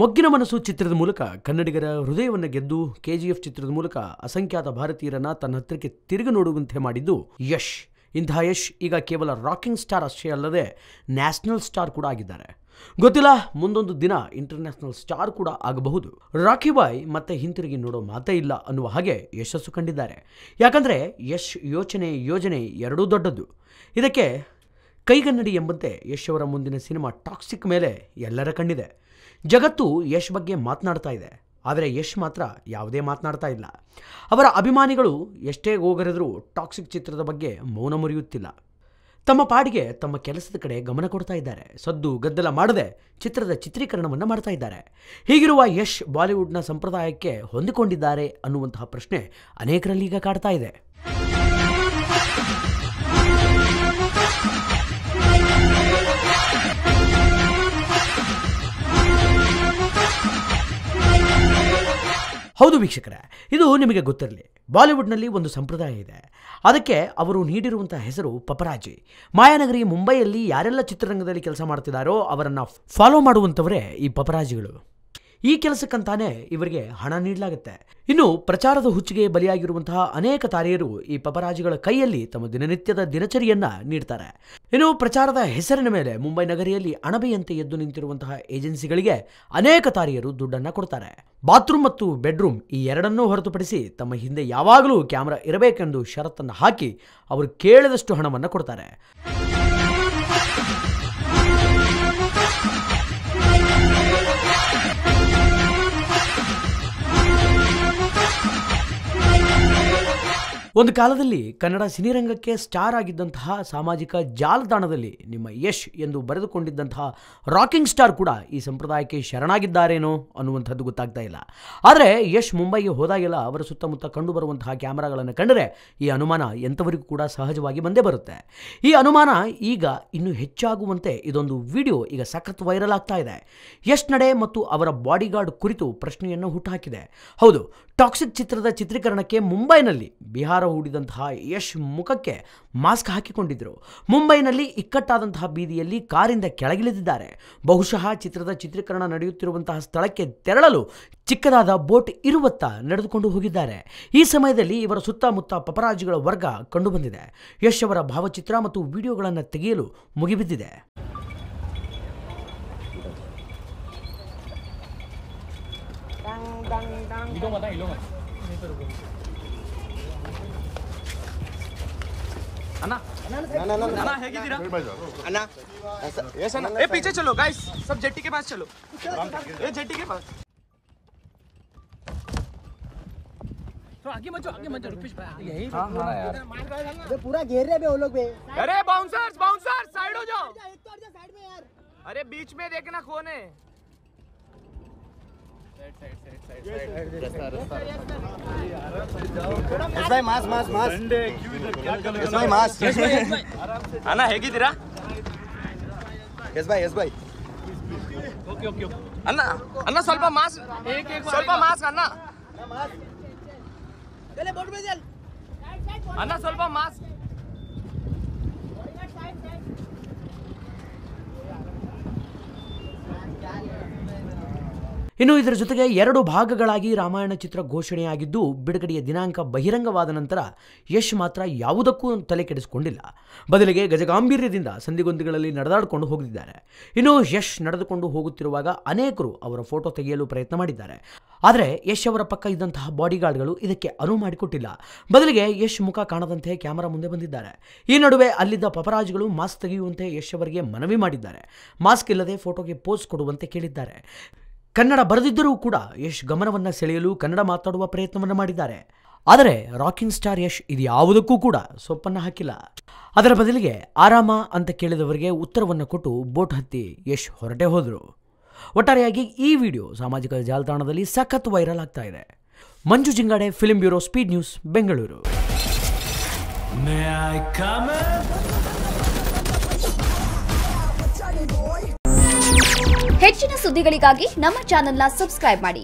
ಮೊಗ್ಗಿನ ಮನಸ್ಸು ಚಿತ್ರದ ಮೂಲಕ ಕನ್ನಡಿಗರ ಹೃದಯವನ್ನು ಗೆದ್ದು ಕೆಜಿಎಫ್ ಚಿತ್ರದ ಮೂಲಕ ಅಸಂಖ್ಯಾತ ಭಾರತೀಯರನ್ನ ತನ್ನ ಹತ್ತಿರಕ್ಕೆ ತಿರುಗಿ ನೋಡುವಂತೆ ಮಾಡಿದ್ದು ಯಶ್ ಇಂತಹ ಯಶ್ ಈಗ ಕೇವಲ ರಾಕಿಂಗ್ ಸ್ಟಾರ್ ಅಷ್ಟೇ ಅಲ್ಲದೆ ನ್ಯಾಷನಲ್ ಸ್ಟಾರ್ ಕೂಡ ಆಗಿದ್ದಾರೆ ಗೊತ್ತಿಲ್ಲ ಮುಂದೊಂದು ದಿನ ಇಂಟರ್ನ್ಯಾಷನಲ್ ಸ್ಟಾರ್ ಕೂಡ ಆಗಬಹುದು ರಾಖಿ ಬಾಯ್ ಮತ್ತೆ ಹಿಂತಿರುಗಿ ನೋಡೋ ಮಾತೇ ಇಲ್ಲ ಅನ್ನುವ ಹಾಗೆ ಯಶಸ್ಸು ಕಂಡಿದ್ದಾರೆ ಯಾಕಂದರೆ ಯಶ್ ಯೋಚನೆ ಯೋಜನೆ ಎರಡೂ ದೊಡ್ಡದು ಇದಕ್ಕೆ ಕೈಗನ್ನಡಿ ಎಂಬಂತೆ ಯಶ್ ಅವರ ಮುಂದಿನ ಸಿನಿಮಾ ಟಾಕ್ಸಿಕ್ ಮೇಲೆ ಎಲ್ಲರ ಕಣ್ಣಿದೆ ಜಗತ್ತು ಯಶ್ ಬಗ್ಗೆ ಮಾತನಾಡ್ತಾ ಇದೆ ಆದರೆ ಯಶ್ ಮಾತ್ರ ಯಾವುದೇ ಮಾತನಾಡ್ತಾ ಇಲ್ಲ ಅವರ ಅಭಿಮಾನಿಗಳು ಎಷ್ಟೇ ಹೋಗರೆದರೂ ಟಾಕ್ಸಿಕ್ ಚಿತ್ರದ ಬಗ್ಗೆ ಮೌನ ಮುರಿಯುತ್ತಿಲ್ಲ ತಮ್ಮ ಪಾಡಿಗೆ ತಮ್ಮ ಕೆಲಸದ ಕಡೆ ಗಮನ ಕೊಡ್ತಾ ಇದ್ದಾರೆ ಸದ್ದು ಗದ್ದಲ ಮಾಡದೆ ಚಿತ್ರದ ಚಿತ್ರೀಕರಣವನ್ನು ಮಾಡ್ತಾ ಇದ್ದಾರೆ ಹೀಗಿರುವ ಯಶ್ ಬಾಲಿವುಡ್ನ ಸಂಪ್ರದಾಯಕ್ಕೆ ಹೊಂದಿಕೊಂಡಿದ್ದಾರೆ ಅನ್ನುವಂತಹ ಪ್ರಶ್ನೆ ಅನೇಕರಲ್ಲಿ ಈಗ ಕಾಡ್ತಾ ಇದೆ ಹೌದು ವೀಕ್ಷಕರೇ ಇದು ನಿಮಗೆ ಗೊತ್ತಿರಲಿ ಬಾಲಿವುಡ್ನಲ್ಲಿ ಒಂದು ಸಂಪ್ರದಾಯ ಇದೆ ಅದಕ್ಕೆ ಅವರು ನೀಡಿರುವಂಥ ಹೆಸರು ಪಪರಾಜಿ ಮಾಯಾನಗರಿ ಮುಂಬೈಯಲ್ಲಿ ಯಾರೆಲ್ಲ ಚಿತ್ರರಂಗದಲ್ಲಿ ಕೆಲಸ ಮಾಡ್ತಿದ್ದಾರೋ ಅವರನ್ನು ಫಾಲೋ ಮಾಡುವಂಥವರೇ ಈ ಪಪರಾಜಿಗಳು ಈ ಕೆಲಸಕ್ಕಂತಾನೆ ಇವರಿಗೆ ಹಣ ನೀಡಲಾಗುತ್ತೆ ಇನ್ನು ಪ್ರಚಾರದ ಹುಚ್ಚಿಗೆ ಬಲಿಯಾಗಿರುವಂತಹ ಅನೇಕ ತಾರೆಯರು ಈ ಪಪರಾಜಿಗಳ ಕೈಯಲ್ಲಿ ತಮ್ಮ ದಿನನಿತ್ಯದ ದಿನಚರಿಯನ್ನ ನೀಡ್ತಾರೆ ಇನ್ನು ಪ್ರಚಾರದ ಹೆಸರಿನ ಮೇಲೆ ಮುಂಬೈ ನಗರಿಯಲ್ಲಿ ಅಣಬೆಯಂತೆ ಎದ್ದು ನಿಂತಿರುವಂತಹ ಏಜೆನ್ಸಿಗಳಿಗೆ ಅನೇಕ ತಾರೆಯರು ದುಡ್ಡನ್ನ ಕೊಡ್ತಾರೆ ಬಾತ್ರೂಮ್ ಮತ್ತು ಬೆಡ್ರೂಮ್ ಈ ಎರಡನ್ನೂ ಹೊರತುಪಡಿಸಿ ತಮ್ಮ ಹಿಂದೆ ಯಾವಾಗಲೂ ಕ್ಯಾಮರಾ ಇರಬೇಕೆಂದು ಷರತ್ತನ್ನು ಹಾಕಿ ಅವರು ಕೇಳದಷ್ಟು ಹಣವನ್ನು ಕೊಡ್ತಾರೆ ಒಂದು ಕಾಲದಲ್ಲಿ ಕನ್ನಡ ಸಿನಿರಂಗಕ್ಕೆ ಸ್ಟಾರ್ ಆಗಿದ್ದಂತಹ ಸಾಮಾಜಿಕ ಜಾಲತಾಣದಲ್ಲಿ ನಿಮ್ಮ ಯಶ್ ಎಂದು ಬರೆದುಕೊಂಡಿದ್ದಂತಹ ರಾಕಿಂಗ್ ಸ್ಟಾರ್ ಕೂಡ ಈ ಸಂಪ್ರದಾಯಕ್ಕೆ ಶರಣಾಗಿದ್ದಾರೇನೋ ಅನ್ನುವಂಥದ್ದು ಗೊತ್ತಾಗ್ತಾ ಇಲ್ಲ ಆದರೆ ಯಶ್ ಮುಂಬೈಗೆ ಹೋದಾಗೆಲ್ಲ ಅವರ ಸುತ್ತಮುತ್ತ ಕಂಡುಬರುವಂತಹ ಕ್ಯಾಮರಾಗಳನ್ನು ಕಂಡರೆ ಈ ಅನುಮಾನ ಎಂಥವರಿಗೂ ಕೂಡ ಸಹಜವಾಗಿ ಬಂದೇ ಬರುತ್ತೆ ಈ ಅನುಮಾನ ಈಗ ಇನ್ನೂ ಹೆಚ್ಚಾಗುವಂತೆ ಇದೊಂದು ವಿಡಿಯೋ ಈಗ ಸಖತ್ ವೈರಲ್ ಆಗ್ತಾ ಇದೆ ಯಶ್ ನಡೆ ಮತ್ತು ಅವರ ಬಾಡಿಗಾರ್ಡ್ ಕುರಿತು ಪ್ರಶ್ನೆಯನ್ನು ಹುಟ್ಟುಹಾಕಿದೆ ಹೌದು ಟಾಕ್ಸಿಕ್ ಚಿತ್ರದ ಚಿತ್ರೀಕರಣಕ್ಕೆ ಮುಂಬೈನಲ್ಲಿ ಬಿಹಾರ ಬಂಗಾರ ಹೂಡಿದಂತಹ ಯಶ್ ಮುಖಕ್ಕೆ ಮಾಸ್ಕ್ ಹಾಕಿಕೊಂಡಿದ್ದರು ಮುಂಬೈನಲ್ಲಿ ಇಕ್ಕಟ್ಟಾದಂತಹ ಬೀದಿಯಲ್ಲಿ ಕಾರಿಂದ ಕೆಳಗಿಳಿದಿದ್ದಾರೆ ಬಹುಶಃ ಚಿತ್ರದ ಚಿತ್ರೀಕರಣ ನಡೆಯುತ್ತಿರುವಂತಹ ಸ್ಥಳಕ್ಕೆ ತೆರಳಲು ಚಿಕ್ಕದಾದ ಬೋಟ್ ಇರುವತ್ತ ನಡೆದುಕೊಂಡು ಹೋಗಿದ್ದಾರೆ ಈ ಸಮಯದಲ್ಲಿ ಇವರ ಸುತ್ತಮುತ್ತ ಪಪರಾಜಿಗಳ ವರ್ಗ ಕಂಡುಬಂದಿದೆ ಯಶ್ ಅವರ ಭಾವಚಿತ್ರ ಮತ್ತು ವಿಡಿಯೋಗಳನ್ನು ತೆಗೆಯಲು ಮುಗಿಬಿದ್ದಿದೆ पीछे चलो गाइस सब ಎಸ್ के पास चलो ये ಗಾಯ್ಸ್ के पास तो आगे आगे भाई यही यार पूरा घेर रहे वो लोग अरे बाउंसर्स बाउंसर्स साइड हो जाओ साइड में यार अरे बीच में देखना कौन है भाई मास मास मास यस भाई मास आना है तेरा यस भाई यस भाई ओके ओके ಅಣ್ಣ ಅಣ್ಣ ಸ್ವಲ್ಪ ಮಾಸ್ ಸ್ವಲ್ಪ ಮಾಸ್ ಅಣ್ಣ ಅಣ್ಣ ಸ್ವಲ್ಪ ಮಾಸ್ ಇನ್ನು ಇದರ ಜೊತೆಗೆ ಎರಡು ಭಾಗಗಳಾಗಿ ರಾಮಾಯಣ ಚಿತ್ರ ಘೋಷಣೆಯಾಗಿದ್ದು ಬಿಡುಗಡೆಯ ದಿನಾಂಕ ಬಹಿರಂಗವಾದ ನಂತರ ಯಶ್ ಮಾತ್ರ ಯಾವುದಕ್ಕೂ ತಲೆ ಕೆಡಿಸಿಕೊಂಡಿಲ್ಲ ಬದಲಿಗೆ ಗಜಗಾಂಭೀರ್ಯದಿಂದ ಸಂಧಿಗೊಂದಿಗಳಲ್ಲಿ ನಡೆದಾಡಿಕೊಂಡು ಹೋಗಿದ್ದಾರೆ ಇನ್ನು ಯಶ್ ನಡೆದುಕೊಂಡು ಹೋಗುತ್ತಿರುವಾಗ ಅನೇಕರು ಅವರ ಫೋಟೋ ತೆಗೆಯಲು ಪ್ರಯತ್ನ ಮಾಡಿದ್ದಾರೆ ಆದರೆ ಯಶ್ ಅವರ ಪಕ್ಕ ಇದ್ದಂತಹ ಬಾಡಿಗಾರ್ಡ್ಗಳು ಇದಕ್ಕೆ ಅನುವು ಮಾಡಿಕೊಟ್ಟಿಲ್ಲ ಬದಲಿಗೆ ಯಶ್ ಮುಖ ಕಾಣದಂತೆ ಕ್ಯಾಮರಾ ಮುಂದೆ ಬಂದಿದ್ದಾರೆ ಈ ನಡುವೆ ಅಲ್ಲಿದ್ದ ಪಪರಾಜ್ಗಳು ಮಾಸ್ಕ್ ತೆಗೆಯುವಂತೆ ಯಶ್ ಅವರಿಗೆ ಮನವಿ ಮಾಡಿದ್ದಾರೆ ಮಾಸ್ಕ್ ಇಲ್ಲದೆ ಫೋಟೋಗೆ ಪೋಸ್ ಕೊಡುವಂತೆ ಕೇಳಿದ್ದಾರೆ ಕನ್ನಡ ಬರೆದಿದ್ದರೂ ಕೂಡ ಯಶ್ ಗಮನವನ್ನು ಸೆಳೆಯಲು ಕನ್ನಡ ಮಾತಾಡುವ ಪ್ರಯತ್ನವನ್ನು ಮಾಡಿದ್ದಾರೆ ಆದರೆ ರಾಕಿಂಗ್ ಸ್ಟಾರ್ ಯಶ್ ಇದು ಯಾವುದಕ್ಕೂ ಕೂಡ ಸೊಪ್ಪನ್ನು ಹಾಕಿಲ್ಲ ಅದರ ಬದಲಿಗೆ ಆರಾಮ ಅಂತ ಕೇಳಿದವರಿಗೆ ಉತ್ತರವನ್ನು ಕೊಟ್ಟು ಬೋಟ್ ಹತ್ತಿ ಯಶ್ ಹೊರಟೆ ಹೋದರು ಒಟ್ಟಾರೆಯಾಗಿ ಈ ವಿಡಿಯೋ ಸಾಮಾಜಿಕ ಜಾಲತಾಣದಲ್ಲಿ ಸಖತ್ ವೈರಲ್ ಆಗ್ತಾ ಇದೆ Manju Jingade film bureau speed news Bengaluru ಹೆಚ್ಚಿನ ಸುದ್ದಿಗಳಿಗಾಗಿ ನಮ್ಮ ಚಾನೆಲ್ನ ಸಬ್ಸ್ಕ್ರೈಬ್ ಮಾಡಿ